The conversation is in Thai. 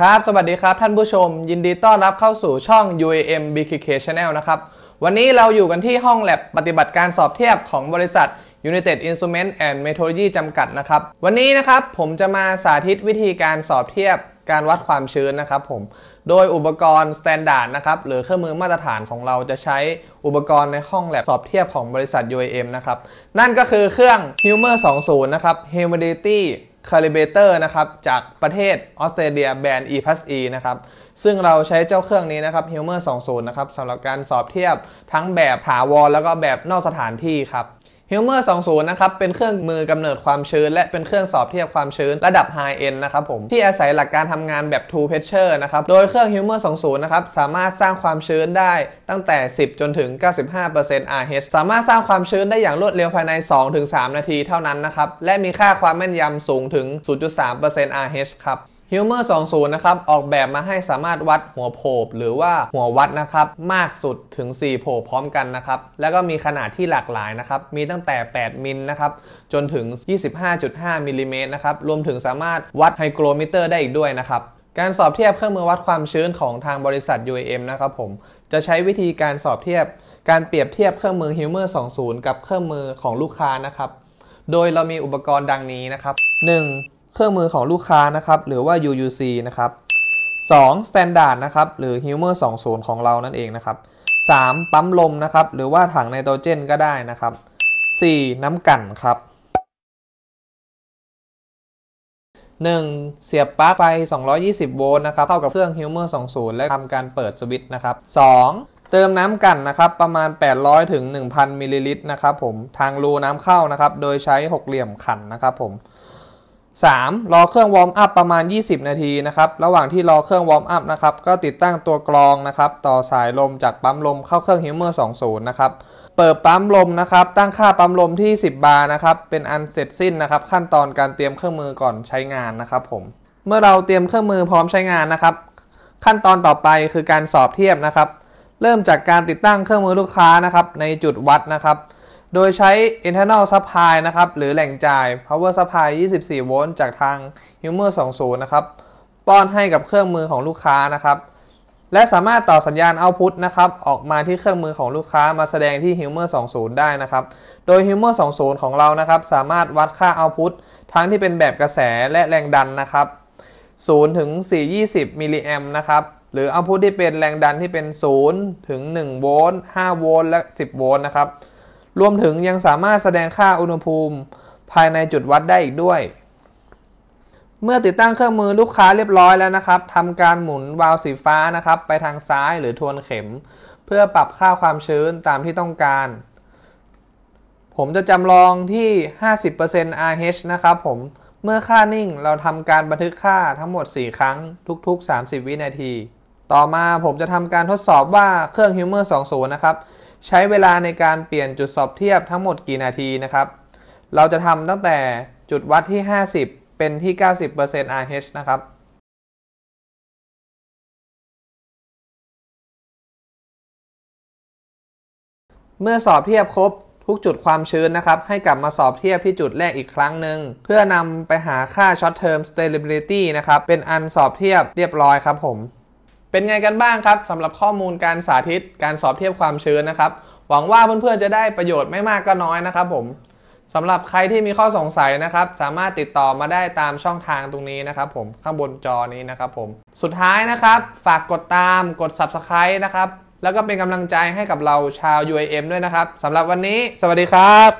ครับ สวัสดีครับท่านผู้ชม ยินดีต้อนรับเข้าสู่ช่อง UAM BKK Channel นะครับวันนี้เราอยู่กันที่ห้องแลบปฏิบัติการสอบเทียบของบริษัท United Instrument and Metrology จำกัด นะครับวันนี้นะครับผมจะมาสาธิตวิธีการสอบเทียบการวัดความชื้นนะครับ ผมโดยอุปกรณ์สแตนดาร์ดนะครับหรือเครื่องมือมาตรฐานของเราจะใช้อุปกรณ์ในห้องแลบสอบเทียบของบริษัท UAM นะครับนั่นก็คือเครื่อง Hummer 20นะครับ Humidity คาลิเบเตอร์นะครับ จากประเทศออสเตรเลียแบรนด์ e p l s e นะครับ ซึ่งเราใช้เจ้าเครื่องนี้นะครับ h u m e r 20 นะครับสำหรับการสอบเทียบทั้งแบบถาวรแล้วก็แบบนอกสถานที่ครับฮิลเมอร์20 นะครับ เป็นเครื่องมือกำเนิดความชื้น และเป็นเครื่องสอบเทียบความชื้นระดับ High End นะครับผม ที่อาศัยหลักการทำงานแบบ Two Pressure นะครับ โดยเครื่องฮิลเมอร์20 นะครับ สามารถสร้างความชื้นได้ตั้งแต่ 10 จนถึง 95% RH สามารถสร้างความชื้นได้อย่างรวดเร็วภายใน 2-3 นาทีเท่านั้นนะครับ และมีค่าความแม่นยำสูงถึง 0.3% RH ครับฮิเมอร์20 นะครับ ออกแบบมาให้สามารถวัดหัวโผบหรือว่าหัววัดนะครับมากสุดถึง 4โผบพร้อมกันนะครับ แล้วก็มีขนาดที่หลากหลายนะครับ มีตั้งแต่ 8 มิลนะครับ จนถึง 25.5 มิลลิเมตรนะครับ รวมถึงสามารถวัดไฮโกรมิเตอร์ได้อีกด้วยนะครับ การสอบเทียบเครื่องมือวัดความชื้นของทางบริษัท UAM นะครับผม จะใช้วิธีการสอบเทียบ การเปรียบเทียบเครื่องมือฮิเมอร์20 กับเครื่องมือของลูกค้านะครับ โดยเรามีอุปกรณ์ดังนี้นะครับ 1. เครื่องมือของลูกค้านะครับ หรือว่า UUC นะครับ 2. Standard นะครับ หรือ Humor 20ของเรานั่นเองนะครับ 3. ปั๊มลมนะครับ หรือว่าถังไนโตรเจนก็ได้นะครับ 4. น้ำกั่นครับ 1. เสียบปลั๊กไฟ220โวลต์นะครับเท่ากับเครื่อง Humor 20และทำการเปิดสวิตช์นะครับ 2. เติมน้ำกันนะครับ ประมาณ 800ถึง1,000มิลลิลิตรนะครับผม ทางรูน้ำเข้านะครับโดยใช้หกเหลี่ยมขันนะครับผม 3. รอเครื่องวอร์มอัพประมาณ 20 นาทีนะครับระหว่างที่รอเครื่องวอร์มอัพนะครับก็ติดตั้งตัวกรองนะครับต่อสายลมจากปั๊มลมเข้าเครื่องฮิวเมอร์20นะครับเปิดปั๊มลมนะครับ ตั้งค่าปั๊มลมที่ 10 บาร์นะครับ เป็นอันเสร็จสิ้นนะครับ ขั้นตอนการเตรียมเครื่องมือก่อนใช้งานนะครับผมเมื่อเราเตรียมเครื่องมือพร้อมใช้งานนะครับ ขั้นตอนต่อไปคือการสอบเทียบนะครับ เริ่มจากการติดตั้งเครื่องมือลูกค้านะครับในจุดวัดนะครับโดยใช้ internal supply นะครับหรือแหล่งจ่าย power supply 24 โวลต์จากทาง humor 20 นะครับป้อนให้กับเครื่องมือของลูกค้านะครับและสามารถต่อสัญญาณ output นะครับออกมาที่เครื่องมือของลูกค้ามาแสดงที่ humor 20 ได้นะครับ โดย humor 20 ของเรานะครับสามารถวัดค่า output ทั้งที่เป็นแบบกระแสและแรงดันนะครับ0ถึง 420มิลลิแอมนะครับหรือเอาพุทที่เป็นแรงดันที่เป็น0ถึง 1 โวลต์ 5 โวลต์และ 10 โวลต์นะครับรวมถึงยังสามารถแสดงค่าอุณหภูมิ ภายในจุดวัดได้อีกด้วย เมื่อติดตั้งเครื่องมือลูกค้าเรียบร้อยแล้วนะครับ ทำการหมุนวาล์วสีฟ้านะครับ ไปทางซ้ายหรือทวนเข็ม เพื่อปรับค่าความชื้นตามที่ต้องการ ผมจะจำลองที่ 50% RH นะครับผม เมื่อค่านิ่งเราทำการบันทึกค่าทั้งหมด 4 ครั้ง ทุกๆ 30 วินาที ต่อมาผมจะทำการทดสอบว่าเครื่อง h u m e r 20 นะครับใช้เวลาในการเปลี่ยนจุดสอบเทียบทั้งหมดกี่นาทีนะครับ เราจะทำตั้งแต่จุดวัดที่ 50 เป็นที่ 90% RH นะครับ เมื่อสอบเทียบครบทุกจุดความชื้นนะครับ ให้กลับมาสอบเทียบที่จุดแรกอีกครั้งหนึ่งเพื่อนำไปหาค่า short term stability นะครับ เป็นอันสอบเทียบเรียบร้อยครับผมเป็นไงกันบ้างครับสำหรับข้อมูลการสาธิต การสอบเทียบความชื้นนะครับ หวังว่าเพื่อนๆจะได้ประโยชน์ไม่มากก็น้อยนะครับ ผมสำหรับใครที่มีข้อสงสัยนะครับ สามารถติดต่อมาได้ตามช่องทางตรงนี้นะครับ ผมข้างบนจอนี้นะครับ ผม สุดท้ายนะครับ ฝากกดตามกด subscribe นะครับแล้วก็เป็นกำลังใจให้กับเราชาว UAM ด้วยนะครับสำหรับวันนี้ สวัสดีครับ